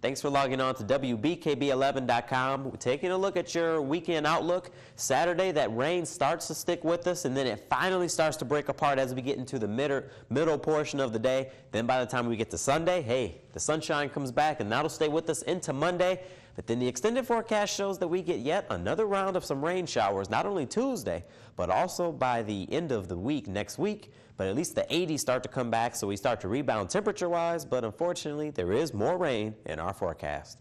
Thanks for logging on to WBKB11.com. taking a look at your weekend outlook. Saturday, that rain starts to stick with us, and then it finally starts to break apart as we get into the middle, middle portion of the day. Then by the time we get to Sunday, hey, the sunshine comes back, and that'll stay with us into Monday. But then the extended forecast shows that we get yet another round of some rain showers, not only Tuesday, but also by the end of the week next week. But at least the 80s start to come back, so we start to rebound temperature wise. But unfortunately, there is more rain in our forecast.